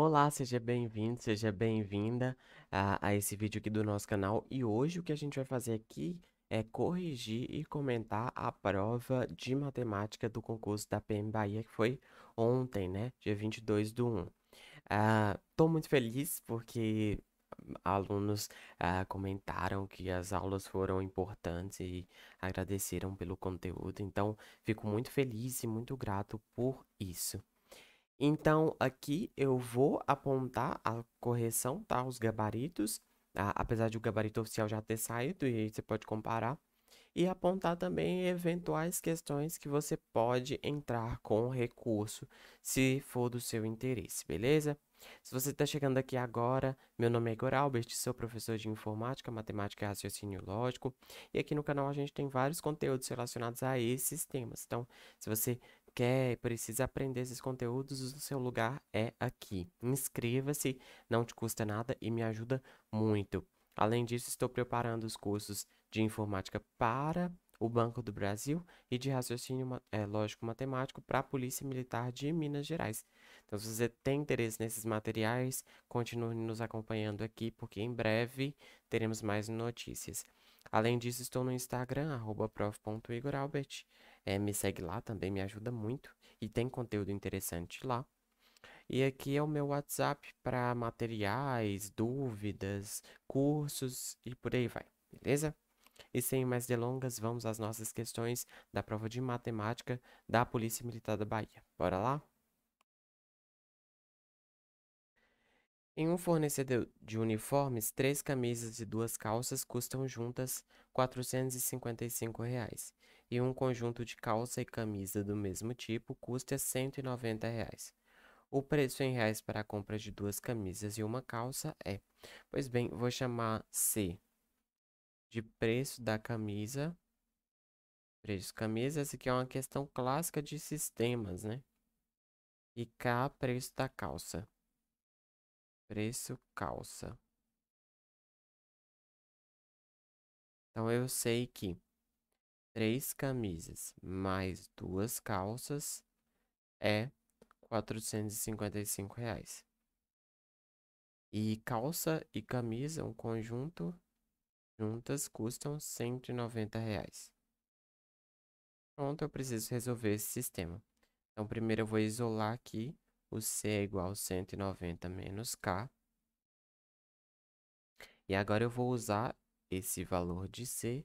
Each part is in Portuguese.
Olá, seja bem-vindo, seja bem-vinda a, a, esse vídeo aqui do nosso canal. E hoje o que a gente vai fazer aqui é corrigir e comentar a prova de matemática do concurso da PM Bahia, que foi ontem, né? Dia 22 do 1. Estou ah, muito feliz porque alunos ah, comentaram que as aulas foram importantes e agradeceram pelo conteúdo. Então, fico muito feliz e muito grato por isso. Então, aqui eu vou apontar a correção, tá? Os gabaritos, tá? apesar de o gabarito oficial já ter saído, e aí você pode comparar. E apontar também eventuais questões que você pode entrar com recurso, se for do seu interesse, beleza? Se você está chegando aqui agora, meu nome é Igor Albert, sou professor de informática, matemática e raciocínio lógico, e aqui no canal a gente tem vários conteúdos relacionados a esses temas. Então, se você quer e precisa aprender esses conteúdos, o seu lugar é aqui. Inscreva-se, não te custa nada e me ajuda muito. Além disso, estou preparando os cursos de informática para o Banco do Brasil e de raciocínio é, eh, lógico-matemático para a Polícia Militar de Minas Gerais. Então, se você tem interesse nesses materiais, continue nos acompanhando aqui, porque em breve teremos mais notícias. Além disso, estou no Instagram, prof.igoralbert. É, me segue lá também, me ajuda muito. E tem conteúdo interessante lá. E aqui é o meu WhatsApp para materiais, dúvidas, cursos e por aí vai, beleza? E sem mais delongas, vamos às nossas questões da prova de matemática da Polícia Militar da Bahia. Bora lá? Em um fornecedor de uniformes, três camisas e duas calças custam juntas R$ 455. Reais e um conjunto de calça e camisa do mesmo tipo custa R$ 190. Reais. O preço em reais para a compra de duas camisas e uma calça é. Pois bem, vou chamar C de preço da camisa. Preço camisa, essa aqui é uma questão clássica de sistemas, né? E K, preço da calça. Preço calça. Então eu sei que três camisas mais duas calças é R$ reais. E calça e camisa, um conjunto, juntas custam R$ reais. Pronto, eu preciso resolver esse sistema. Então, primeiro eu vou isolar aqui o C é igual a 190 menos K. E agora eu vou usar esse valor de C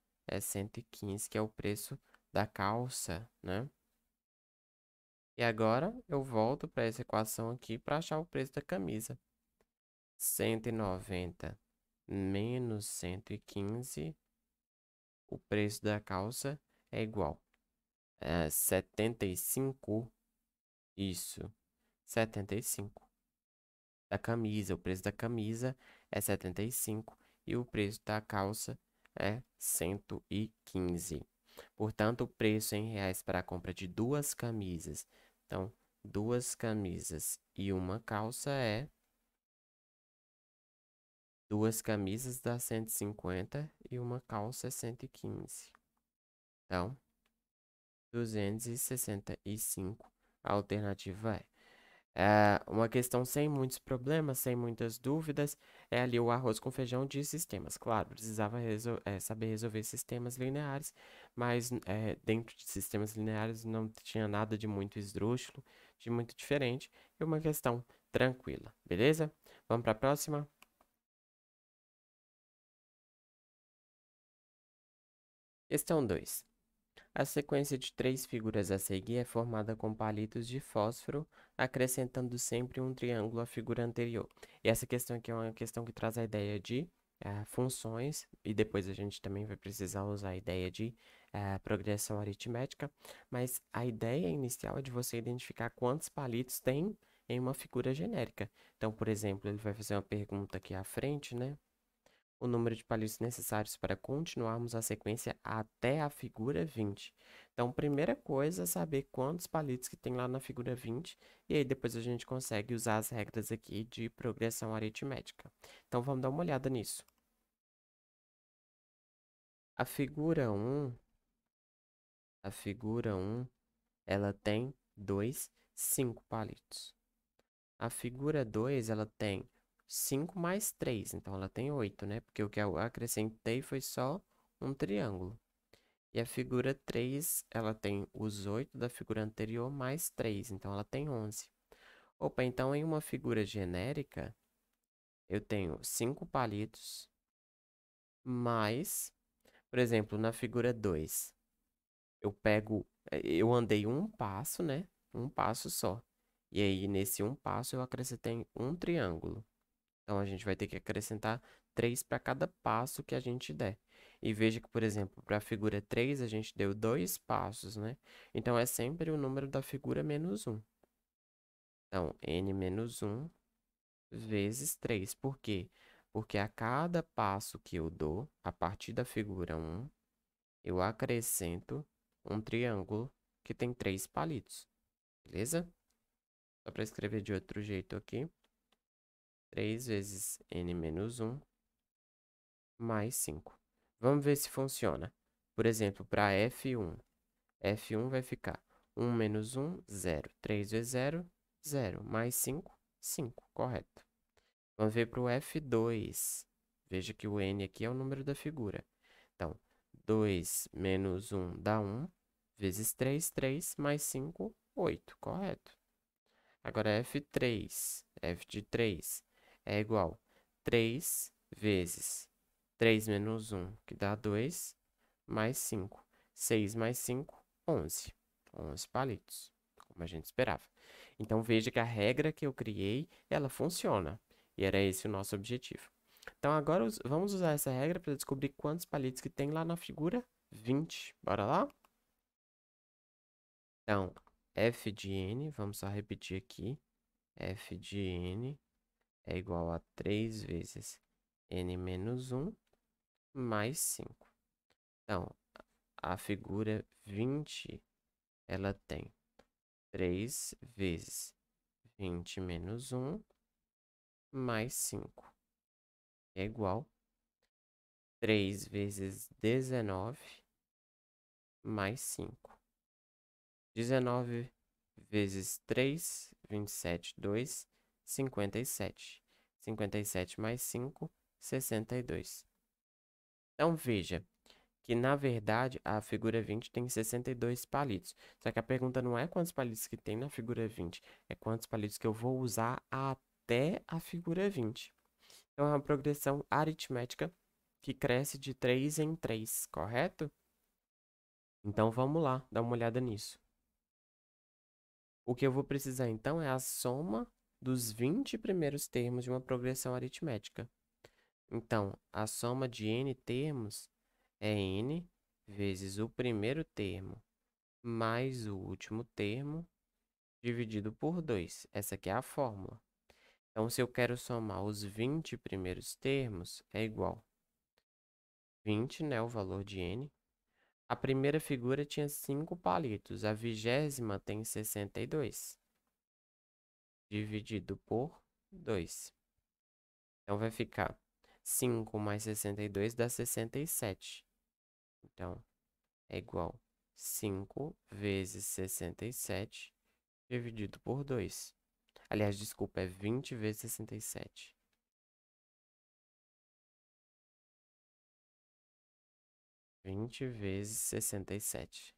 é 115, que é o preço da calça, né? E agora eu volto para essa equação aqui para achar o preço da camisa. 190 menos 115, o preço da calça é igual é a 75, isso, 75. Da camisa, o preço da camisa é 75 e o preço da calça é é 115. Portanto, o preço é em reais para a compra de duas camisas. Então, duas camisas e uma calça é duas camisas dá 150 e uma calça é 115. Então, 265 a alternativa é é uma questão sem muitos problemas, sem muitas dúvidas. É ali o arroz com feijão de sistemas. Claro, precisava resol é, saber resolver sistemas lineares, mas é, dentro de sistemas lineares não tinha nada de muito esdrúxulo, de muito diferente. E uma questão tranquila, beleza? Vamos para a próxima? Questão 2. A sequência de três figuras a seguir é formada com palitos de fósforo, acrescentando sempre um triângulo à figura anterior. E essa questão aqui é uma questão que traz a ideia de uh, funções, e depois a gente também vai precisar usar a ideia de uh, progressão aritmética, mas a ideia inicial é de você identificar quantos palitos tem em uma figura genérica. Então, por exemplo, ele vai fazer uma pergunta aqui à frente, né? o número de palitos necessários para continuarmos a sequência até a figura 20. Então, primeira coisa é saber quantos palitos que tem lá na figura 20, e aí depois a gente consegue usar as regras aqui de progressão aritmética. Então, vamos dar uma olhada nisso. A figura 1, a figura 1, ela tem 2, 5 palitos. A figura 2, ela tem 5 mais 3, então ela tem 8, né? Porque o que eu acrescentei foi só um triângulo. E a figura 3, ela tem os 8 da figura anterior mais 3, então ela tem 11. Opa, então em uma figura genérica, eu tenho 5 palitos mais, por exemplo, na figura 2, eu pego, é, eu andei um passo, né? Um passo só. E aí, nesse um passo, eu acrescentei um triângulo. Então a gente vai ter que acrescentar 3 para cada passo que a gente der. E veja que, por exemplo, para a figura 3 a gente deu 2 passos, né? Então é sempre o número da figura menos 1. Então, n menos 1 vezes 3. Por quê? Porque a cada passo que eu dou, a partir da figura 1, eu acrescento um triângulo que tem 3 palitos. Beleza? Só para escrever de outro jeito aqui. 3 vezes n menos 1 mais 5. Vamos ver se funciona. Por exemplo, para F1. F1 vai ficar 1 menos 1, 0. 3 vezes 0, 0. Mais 5, 5. Correto. Vamos ver para o F2. Veja que o n aqui é o número da figura. Então, 2 menos 1 dá 1, vezes 3, 3, mais 5, 8, correto? Agora, F3, F de 3, é igual a 3 vezes 3 menos 1, que dá 2, mais 5. 6 mais 5, 11. 11 palitos, como a gente esperava. Então, veja que a regra que eu criei, ela funciona. E era esse o nosso objetivo. Então, agora vamos usar essa regra para descobrir quantos palitos que tem lá na figura 20. Bora lá? Então, f de n, vamos só repetir aqui, f de n é igual a 3 vezes n menos 1 mais 5. Então, a figura 20, ela tem 3 vezes 20 menos 1 mais 5, que é igual a 3 vezes 19 mais 5. 19 vezes 3, 27, 2, 57. 57 mais 5, 62. Então, veja que, na verdade, a figura 20 tem 62 palitos. Só que a pergunta não é quantos palitos que tem na figura 20, é quantos palitos que eu vou usar até a figura 20. Então, é uma progressão aritmética que cresce de 3 em 3, correto? Então, vamos lá, dar uma olhada nisso. O que eu vou precisar, então, é a soma dos 20 primeiros termos de uma progressão aritmética. Então, a soma de n termos é n vezes o primeiro termo mais o último termo dividido por 2. Essa aqui é a fórmula. Então, se eu quero somar os 20 primeiros termos, é igual 20, né, o valor de n. A primeira figura tinha 5 palitos, a vigésima tem 62 dividido por 2. Então, vai ficar 5 mais 62 dá 67. Então, é igual 5 vezes 67 dividido por 2. Aliás, desculpa, é 20 vezes 67. Vinte vezes sessenta e sete.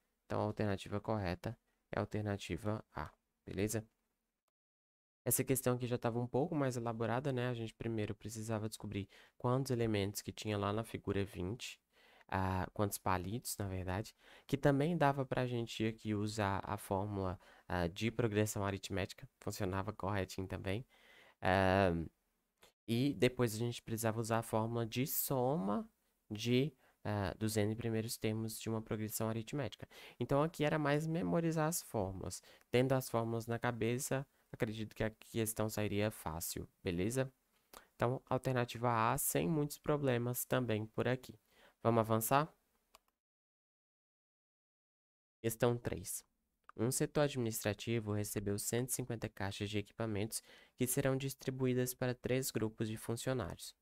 Então, a alternativa correta é a alternativa A, beleza? Essa questão aqui já estava um pouco mais elaborada, né? A gente primeiro precisava descobrir quantos elementos que tinha lá na figura 20, ah, quantos palitos, na verdade, que também dava para a gente aqui usar a fórmula ah, de progressão aritmética, funcionava corretinho também. Ah, e depois a gente precisava usar a fórmula de soma de uh, dos n primeiros termos de uma progressão aritmética. Então aqui era mais memorizar as fórmulas. Tendo as fórmulas na cabeça, acredito que a questão sairia fácil, beleza? Então, alternativa A sem muitos problemas também por aqui. Vamos avançar? Questão 3. Um setor administrativo recebeu 150 caixas de equipamentos que serão distribuídas para três grupos de funcionários.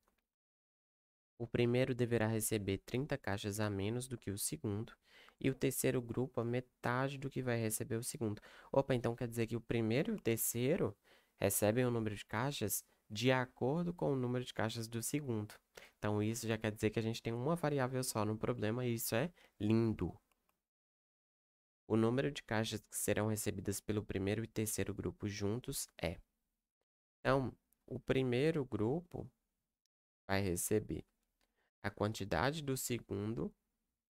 O primeiro deverá receber 30 caixas a menos do que o segundo, e o terceiro grupo a metade do que vai receber o segundo. Opa, então quer dizer que o primeiro e o terceiro recebem o número de caixas de acordo com o número de caixas do segundo. Então isso já quer dizer que a gente tem uma variável só no problema e isso é lindo. O número de caixas que serão recebidas pelo primeiro e terceiro grupo juntos é. Então, o primeiro grupo vai receber a quantidade do segundo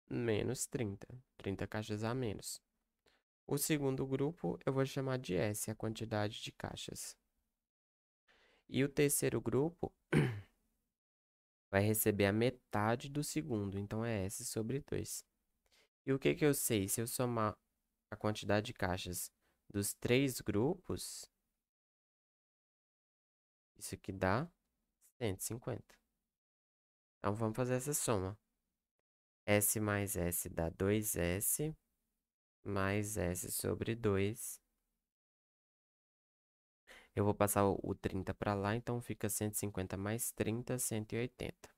menos 30, 30 caixas a menos. O segundo grupo eu vou chamar de S, a quantidade de caixas. E o terceiro grupo vai receber a metade do segundo, então é S sobre 2. E o que, que eu sei? Se eu somar a quantidade de caixas dos três grupos, isso aqui dá 150. Então, vamos fazer essa soma. S mais S dá 2S mais S sobre 2. Eu vou passar o, 30 para lá, então fica 150 mais 30, 180.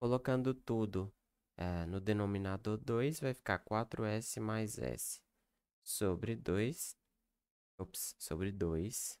Colocando tudo é, no denominador 2, vai ficar 4S mais S sobre 2. Ops, sobre 2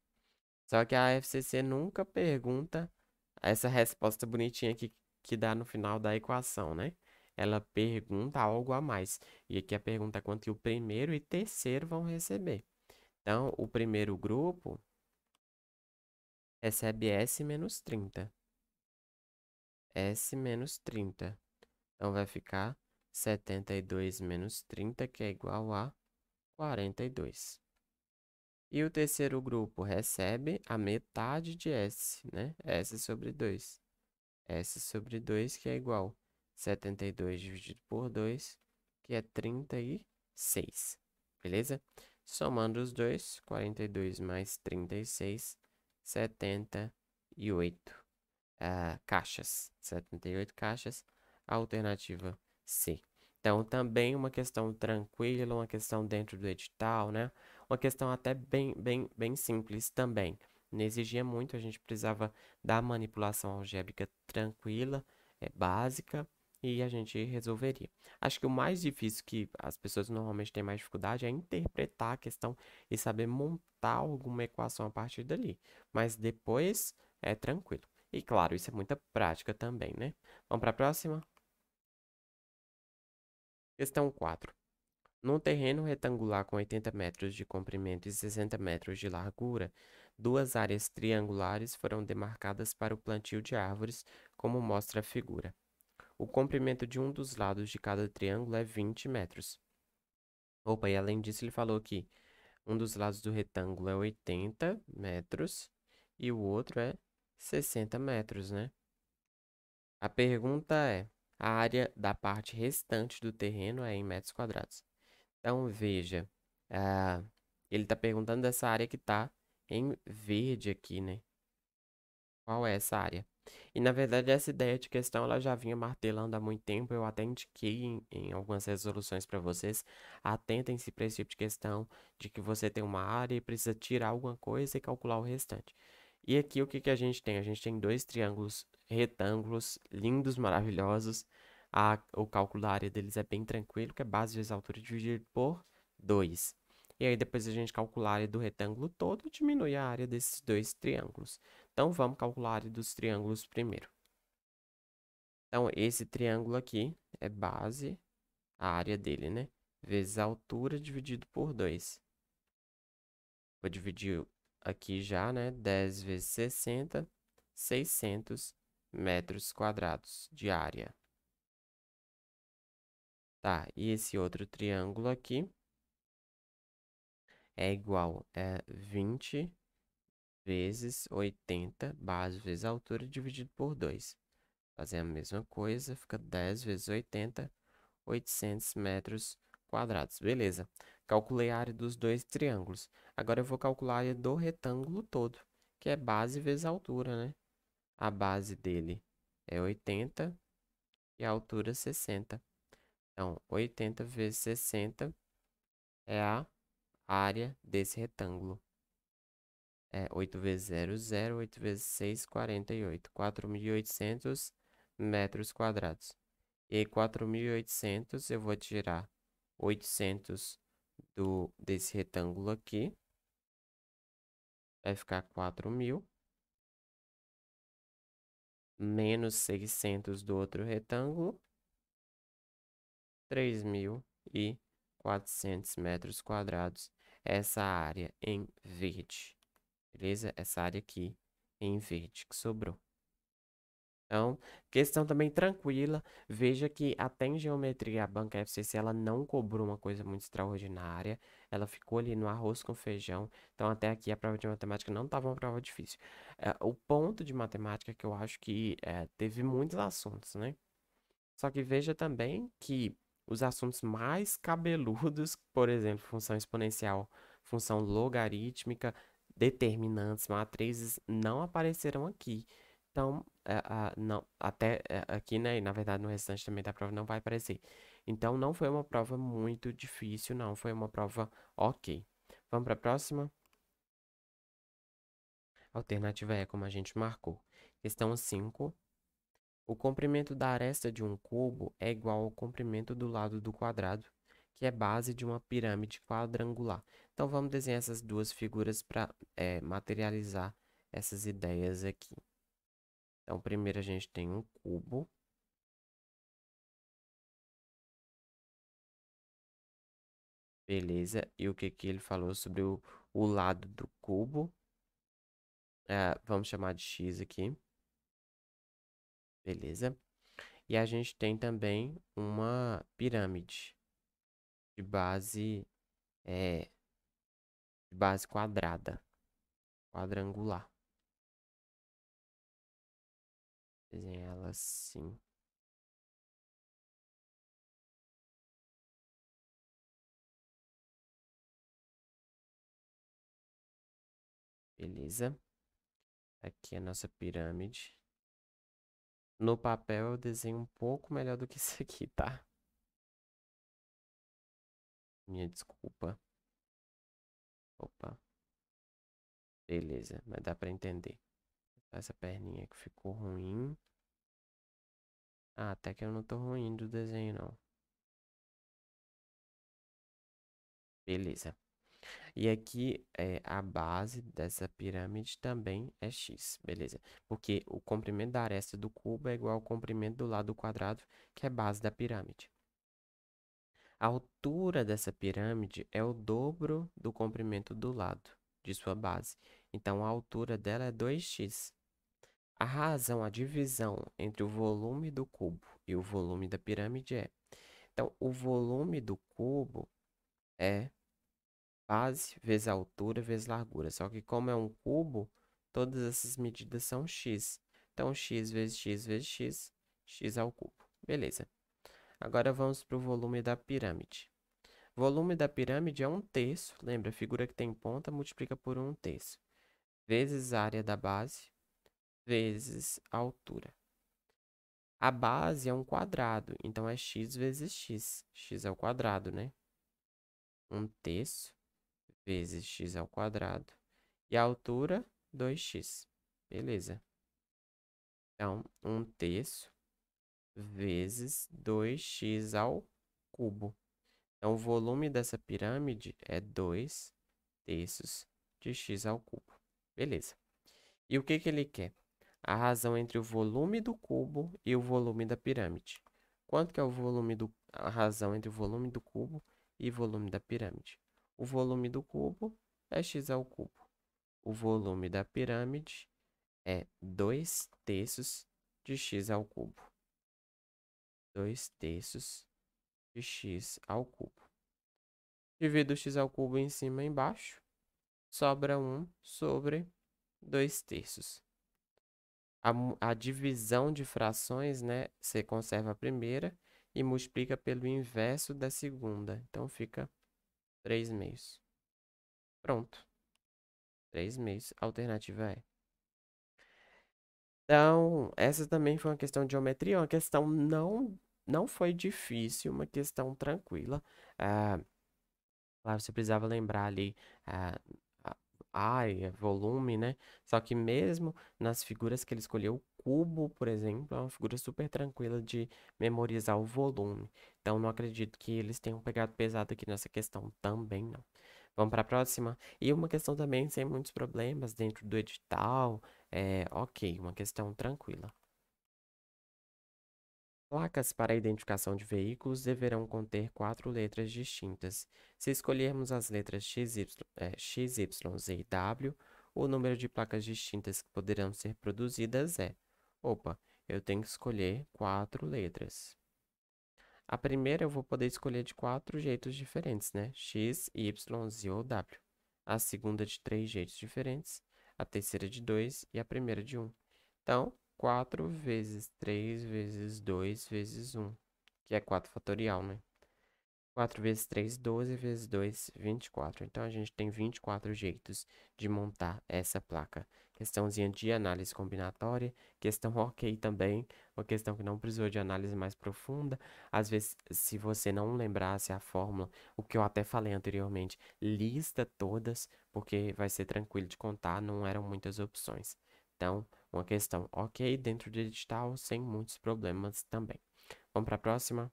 Só que a FCC nunca pergunta essa resposta bonitinha que, que dá no final da equação, né? Ela pergunta algo a mais. E aqui a pergunta é quanto o primeiro e terceiro vão receber. Então, o primeiro grupo recebe S menos 30. S menos 30. Então, vai ficar 72 menos 30, que é igual a 42. E o terceiro grupo recebe a metade de S, né? S sobre 2. S sobre 2 que é igual a 72 dividido por 2, que é 36. Beleza? Somando os dois, 42 mais 36, 78 uh, caixas. 78 caixas, alternativa C. Então, também uma questão tranquila, uma questão dentro do edital, né? uma questão até bem, bem, bem simples também. Não exigia muito, a gente precisava da manipulação algébrica tranquila, é, básica, e a gente resolveria. Acho que o mais difícil que as pessoas normalmente têm mais dificuldade é interpretar a questão e saber montar alguma equação a partir dali. Mas depois é tranquilo. E claro, isso é muita prática também, né? Vamos para a próxima? Questão 4. Num terreno retangular com 80 metros de comprimento e 60 metros de largura, duas áreas triangulares foram demarcadas para o plantio de árvores, como mostra a figura. O comprimento de um dos lados de cada triângulo é 20 metros. Opa, e além disso, ele falou que um dos lados do retângulo é 80 metros e o outro é 60 metros, né? A pergunta é: a área da parte restante do terreno é em metros quadrados. Então, veja, uh, ele está perguntando dessa área que está em verde aqui, né? Qual é essa área? E, na verdade, essa ideia de questão ela já vinha martelando há muito tempo. Eu até indiquei em, em algumas resoluções para vocês. Atentem-se para esse tipo de questão de que você tem uma área e precisa tirar alguma coisa e calcular o restante. E aqui o que, que a gente tem? A gente tem dois triângulos retângulos lindos, maravilhosos a, o cálculo da área deles é bem tranquilo, que é base vezes altura dividido por 2. E aí depois a gente calcula a área do retângulo todo e diminui a área desses dois triângulos. Então vamos calcular a área dos triângulos primeiro. Então esse triângulo aqui é base, a área dele, né? Vezes a altura dividido por 2. Vou dividir aqui já, né? 10 vezes 60, 600 metros quadrados de área. Tá, e esse outro triângulo aqui é igual a é 20 vezes 80, base vezes altura, dividido por 2. Fazer a mesma coisa, fica 10 vezes 80, 800 metros quadrados. Beleza, calculei a área dos dois triângulos. Agora eu vou calcular a área do retângulo todo, que é base vezes altura, né? A base dele é 80 e a altura 60. Então, 80 vezes 60 é a área desse retângulo. É 8 vezes 0, 0. 8 vezes 6, 48. 4.800 metros quadrados. E 4.800 eu vou tirar 800 do, desse retângulo aqui. Vai ficar 4.000. Menos 600 do outro retângulo. 3.400 metros quadrados, essa área em verde. Beleza? Essa área aqui em verde que sobrou. Então, questão também tranquila. Veja que até em geometria a banca FCC ela não cobrou uma coisa muito extraordinária. Ela ficou ali no arroz com feijão. Então, até aqui a prova de matemática não estava uma prova difícil. É, o ponto de matemática é que eu acho que é, teve muitos assuntos, né? Só que veja também que os assuntos mais cabeludos, por exemplo, função exponencial, função logarítmica, determinantes, matrizes, não apareceram aqui. Então, não, até é, aqui, né? E na verdade no restante também da prova não vai aparecer. Então, não foi uma prova muito difícil, não. Foi uma prova ok. Vamos para a próxima? A alternativa é como a gente marcou. Questão 5 o comprimento da aresta de um cubo é igual ao comprimento do lado do quadrado, que é base de uma pirâmide quadrangular. Então, vamos desenhar essas duas figuras para é, materializar essas ideias aqui. Então, primeiro a gente tem um cubo. Beleza, e o que, que ele falou sobre o, o lado do cubo? É, vamos chamar de x aqui. Beleza? E a gente tem também uma pirâmide de base, é, de base quadrada, quadrangular. Desenhar ela assim. Beleza. Aqui é a nossa pirâmide. No papel eu desenho um pouco melhor do que isso aqui, tá? Minha desculpa. Opa. Beleza, mas dá pra entender. Essa perninha que ficou ruim. Ah, até que eu não tô ruim do desenho, não. Beleza. E aqui é, a base dessa pirâmide também é x, beleza? Porque o comprimento da aresta do cubo é igual ao comprimento do lado do quadrado, que é base da pirâmide. A altura dessa pirâmide é o dobro do comprimento do lado de sua base. Então, a altura dela é 2x. A razão, a divisão entre o volume do cubo e o volume da pirâmide é... Então, o volume do cubo é base vezes altura vezes largura. Só que como é um cubo, todas essas medidas são x. Então, x vezes x vezes x, x ao cubo. Beleza. Agora vamos para o volume da pirâmide. Volume da pirâmide é um terço, lembra, a figura que tem ponta multiplica por um terço, vezes a área da base, vezes a altura. A base é um quadrado, então é x vezes x, x ao quadrado, né? Um terço vezes x ao quadrado. E a altura, 2x. Beleza. Então, 1 um terço vezes 2x ao cubo. Então, o volume dessa pirâmide é 2 terços de x ao cubo. Beleza. E o que, que ele quer? A razão entre o volume do cubo e o volume da pirâmide. Quanto que é o volume do, a razão entre o volume do cubo e o volume da pirâmide? O volume do cubo é x ao cubo. O volume da pirâmide é 2 terços de x ao cubo. 2 terços de x ao cubo. Divido x ao cubo em cima e embaixo. Sobra 1 sobre 2 terços. A, a, divisão de frações, né? Você conserva a primeira e multiplica pelo inverso da segunda. Então, fica Três meios. Pronto. Três meios. A alternativa é. Então, essa também foi uma questão de geometria, uma questão não, não foi difícil, uma questão tranquila. Ah, claro, você precisava lembrar ali ah, área, é volume, né? Só que mesmo nas figuras que ele escolheu, o cubo, por exemplo, é uma figura super tranquila de memorizar o volume. Então não acredito que eles tenham pegado pesado aqui nessa questão também, não. Vamos para a próxima. E uma questão também sem muitos problemas dentro do edital. É, ok, uma questão tranquila. Placas para identificação de veículos deverão conter quatro letras distintas. Se escolhermos as letras eh, X, Y, Z e W, o número de placas distintas que poderão ser produzidas é. Opa, eu tenho que escolher quatro letras. A primeira eu vou poder escolher de quatro jeitos diferentes, né? X, Y, Z ou W. A segunda de três jeitos diferentes, a terceira de dois e a primeira de um. Então, 4 vezes 3 vezes 2 vezes 1, que é 4 fatorial, né? 4 vezes 3, 12 vezes 2, 24. Então, a gente tem 24 jeitos de montar essa placa. Questãozinha de análise combinatória, questão ok também, uma questão que não precisou de análise mais profunda. Às vezes, se você não lembrasse a fórmula, o que eu até falei anteriormente, lista todas, porque vai ser tranquilo de contar, não eram muitas opções. Então, uma questão ok dentro de edital, sem muitos problemas também. Vamos para a próxima?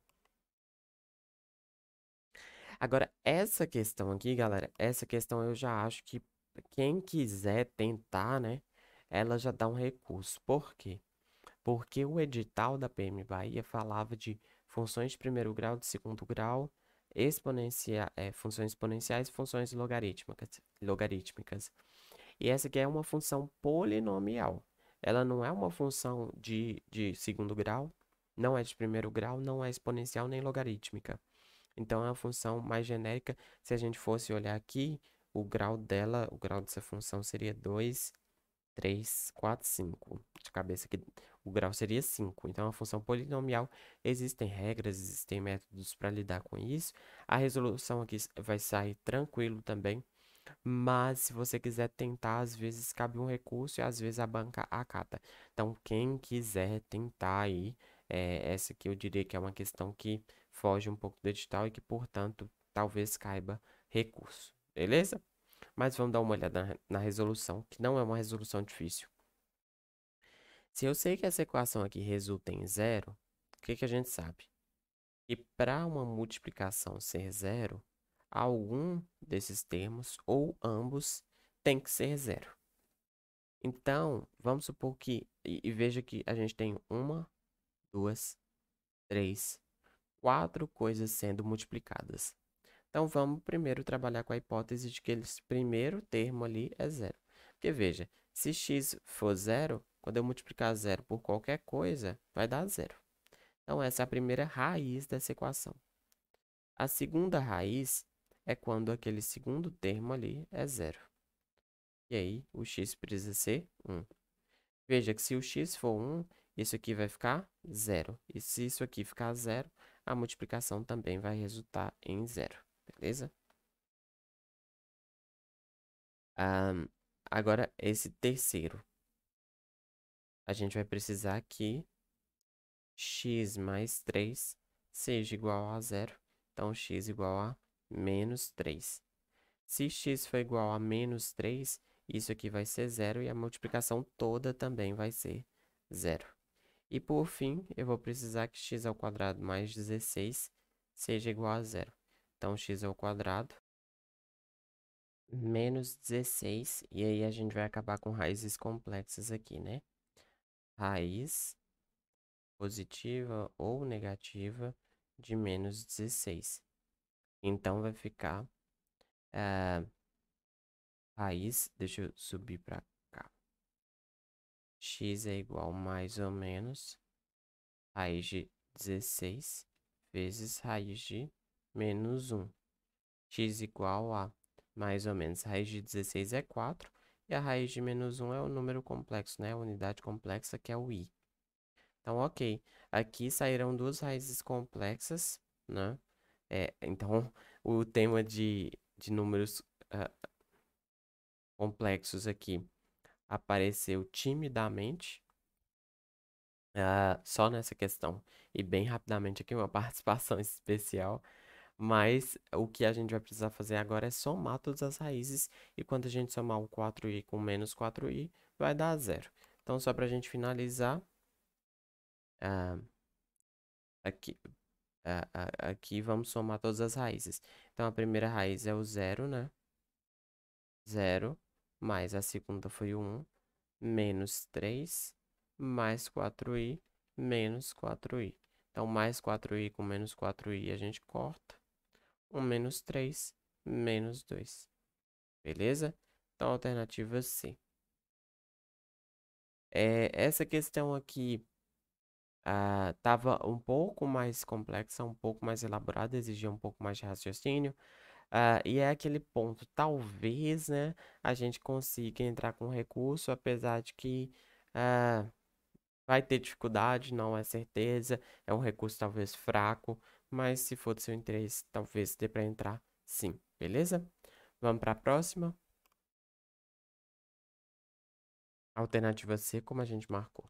Agora, essa questão aqui, galera, essa questão eu já acho que quem quiser tentar, né, ela já dá um recurso. Por quê? Porque o edital da PM Bahia falava de funções de primeiro grau, de segundo grau, exponencia, é, funções exponenciais e funções logarítmicas, logarítmicas. E essa aqui é uma função polinomial ela não é uma função de, de segundo grau, não é de primeiro grau, não é exponencial nem logarítmica. Então, é uma função mais genérica. Se a gente fosse olhar aqui, o grau dela, o grau dessa função seria 2, 3, 4, 5. De cabeça aqui, o grau seria 5. Então, é uma função polinomial. Existem regras, existem métodos para lidar com isso. A resolução aqui vai sair tranquilo também. Mas se você quiser tentar, às vezes cabe um recurso e às vezes a banca acata. Então, quem quiser tentar aí, é, essa que eu diria que é uma questão que foge um pouco do edital e que, portanto, talvez caiba recurso. Beleza? Mas vamos dar uma olhada na, resolução, que não é uma resolução difícil. Se eu sei que essa equação aqui resulta em zero, o que, que a gente sabe? E para uma multiplicação ser zero, algum desses termos ou ambos tem que ser zero. Então, vamos supor que, e, e veja que a gente tem uma, duas, três, quatro coisas sendo multiplicadas. Então, vamos primeiro trabalhar com a hipótese de que esse primeiro termo ali é zero. Porque, veja, se x for zero, quando eu multiplicar zero por qualquer coisa, vai dar zero. Então, essa é a primeira raiz dessa equação. A segunda raiz é quando aquele segundo termo ali é zero. E aí, o x precisa ser 1. Veja que se o x for 1, isso aqui vai ficar zero. E se isso aqui ficar zero, a multiplicação também vai resultar em zero. Beleza? Um, agora, esse terceiro. A gente vai precisar que x mais 3 seja igual a zero. Então, x igual a menos 3. Se x for igual a menos 3, isso aqui vai ser zero e a multiplicação toda também vai ser zero. E por fim, eu vou precisar que x ao quadrado mais 16 seja igual a zero. Então, x ao quadrado menos 16, e aí a gente vai acabar com raízes complexas aqui, né? Raiz positiva ou negativa de menos 16. Então vai ficar eh, raiz, deixa eu subir para cá. x é igual mais ou menos raiz de 16 vezes raiz de menos 1. x igual a mais ou menos raiz de 16 é 4 e a raiz de menos 1 é o número complexo, né? A unidade complexa que é o i. Então, ok. Aqui sairão duas raízes complexas, né? É, então, o tema de, de números uh, complexos aqui apareceu timidamente. Uh, só nessa questão. E bem rapidamente aqui, uma participação especial. Mas o que a gente vai precisar fazer agora é somar todas as raízes. E quando a gente somar o 4i com menos 4i, vai dar zero. Então, só para a gente finalizar. Uh, aqui, aqui vamos somar todas as raízes. Então, a primeira raiz é o zero, né? Zero, mais a segunda foi o 1, menos 3, mais 4i, menos 4i. Então, mais 4i com menos 4i a gente corta. 1 menos 3, menos 2. Beleza? Então, alternativa C. É, essa questão aqui estava ah, uh, um pouco mais complexa, um pouco mais elaborada, exigia um pouco mais de raciocínio. Uh, e é aquele ponto, talvez, né, a gente consiga entrar com recurso, apesar de que uh, vai ter dificuldade, não é certeza, é um recurso talvez fraco, mas se for do seu interesse, talvez dê para entrar sim, beleza? Vamos para a próxima. Alternativa C, como a gente marcou.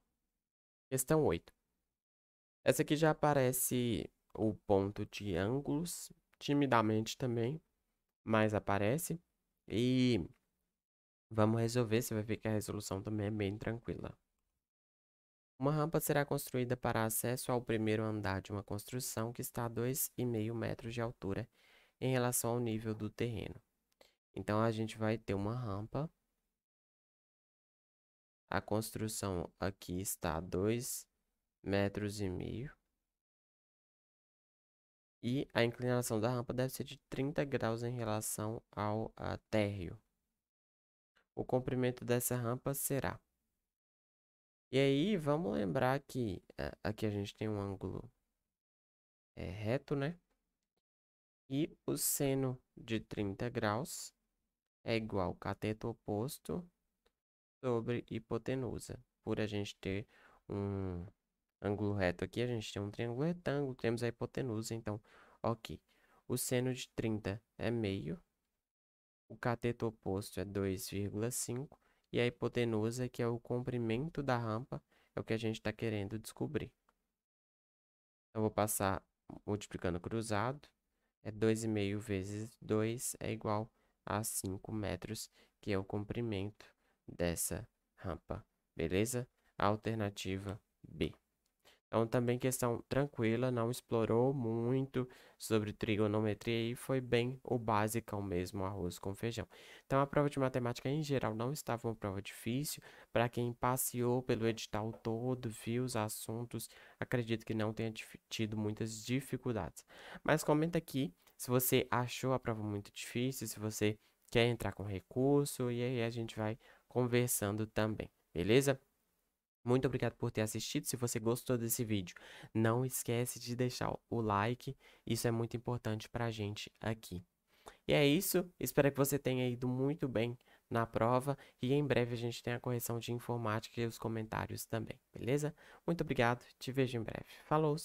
Questão 8. Essa aqui já aparece o ponto de ângulos, timidamente também, mas aparece. E vamos resolver, você vai ver que a resolução também é bem tranquila. Uma rampa será construída para acesso ao primeiro andar de uma construção que está a 2,5 metros de altura em relação ao nível do terreno. Então, a gente vai ter uma rampa. A construção aqui está a metros e meio. E a inclinação da rampa deve ser de 30 graus em relação ao térreo. O comprimento dessa rampa será. E aí, vamos lembrar que é, aqui a gente tem um ângulo é, reto, né? E o seno de 30 graus é igual ao cateto oposto sobre hipotenusa, por a gente ter um ângulo reto aqui, a gente tem um triângulo retângulo, temos a hipotenusa, então, ok. O seno de 30 é meio, o cateto oposto é 2,5 e a hipotenusa, que é o comprimento da rampa, é o que a gente está querendo descobrir. Então, vou passar multiplicando cruzado, é 2,5 vezes 2 é igual a 5 metros, que é o comprimento dessa rampa, beleza? Alternativa B. Então, também questão tranquila, não explorou muito sobre trigonometria e foi bem o básico mesmo, arroz com feijão. Então, a prova de matemática em geral não estava uma prova difícil. Para quem passeou pelo edital todo, viu os assuntos, acredito que não tenha tido muitas dificuldades. Mas comenta aqui se você achou a prova muito difícil, se você quer entrar com recurso, e aí a gente vai conversando também, beleza? Muito obrigado por ter assistido. Se você gostou desse vídeo, não esquece de deixar o like. Isso é muito importante para a gente aqui. E é isso. Espero que você tenha ido muito bem na prova. E em breve a gente tem a correção de informática e os comentários também, beleza? Muito obrigado. Te vejo em breve. Falou!